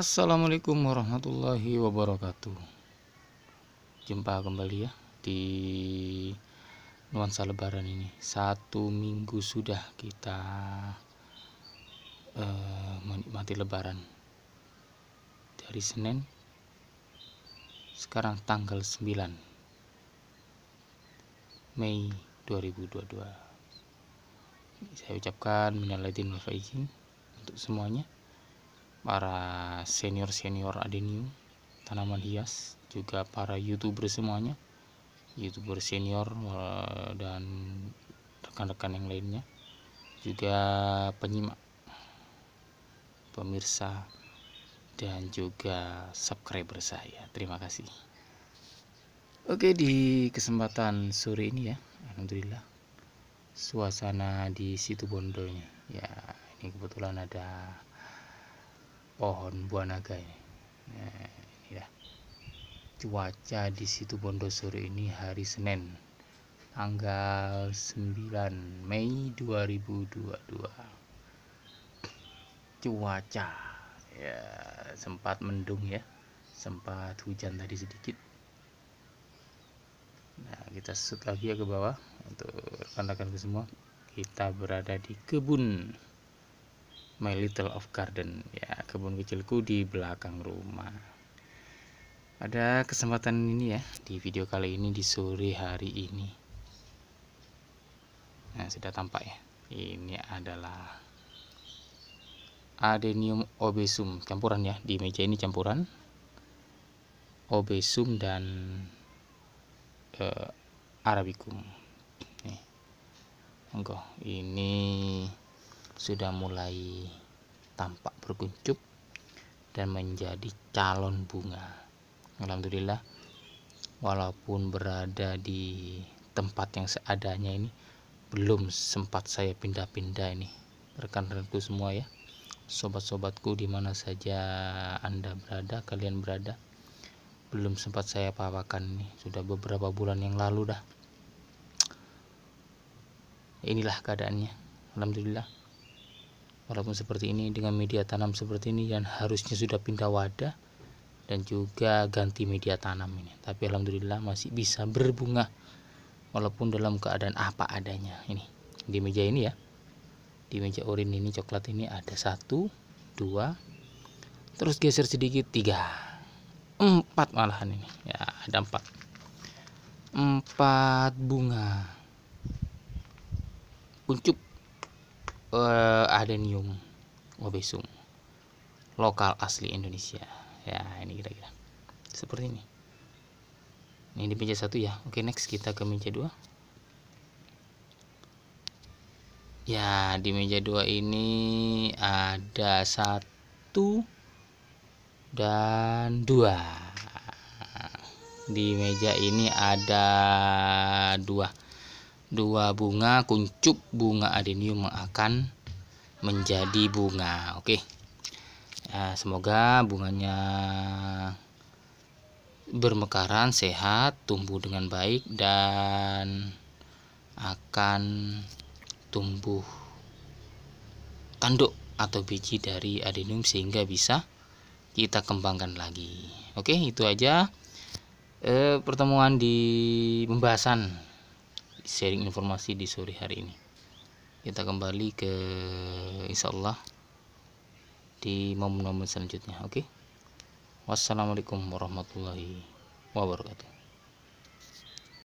Assalamualaikum warahmatullahi wabarakatuh Jumpa kembali ya Di Nuansa lebaran ini Satu minggu sudah kita uh, Menikmati lebaran Dari Senin Sekarang tanggal 9 Mei 2022 Saya ucapkan minal aidin Untuk semuanya para senior-senior adenium tanaman hias juga para youtuber semuanya youtuber senior eh, dan rekan-rekan yang lainnya juga penyimak pemirsa dan juga subscriber saya terima kasih oke di kesempatan sore ini ya Alhamdulillah suasana di situ bondonya ya ini kebetulan ada pohon buah naga ini. Nah, ini dah. Cuaca di situ Bondosuri ini hari Senin tanggal 9 Mei 2022. Cuaca ya sempat mendung ya. Sempat hujan tadi sedikit. Nah, kita shoot lagi ya ke bawah untuk rekan-rekan semua. Kita berada di kebun. My Little of Garden ya kebun kecilku di belakang rumah ada kesempatan ini ya di video kali ini di sore hari ini nah sudah tampak ya ini adalah adenium obesum campuran ya di meja ini campuran obesum dan uh, arabicum nih Enggak, ini sudah mulai tampak berkuncup dan menjadi calon bunga. Alhamdulillah, walaupun berada di tempat yang seadanya ini, belum sempat saya pindah-pindah ini. Rekan-rekanku semua ya, sobat-sobatku dimana saja Anda berada, kalian berada, belum sempat saya papakan nih, sudah beberapa bulan yang lalu dah. Inilah keadaannya, Alhamdulillah walaupun seperti ini dengan media tanam seperti ini yang harusnya sudah pindah wadah dan juga ganti media tanam ini tapi alhamdulillah masih bisa berbunga walaupun dalam keadaan apa adanya ini di meja ini ya di meja urin ini coklat ini ada satu dua terus geser sedikit tiga empat malahan ini ya ada empat empat bunga kuncup uh, adenium obesum lokal asli Indonesia ya ini kira-kira seperti ini ini di meja satu ya oke next kita ke meja dua ya di meja dua ini ada satu dan dua di meja ini ada dua dua bunga kuncup bunga adenium akan menjadi bunga oke ya, semoga bunganya bermekaran sehat tumbuh dengan baik dan akan tumbuh tanduk atau biji dari adenium sehingga bisa kita kembangkan lagi oke itu aja eh, pertemuan di pembahasan sharing informasi di sore hari ini kita kembali ke insyaallah di momen-momen selanjutnya oke okay? wassalamualaikum warahmatullahi wabarakatuh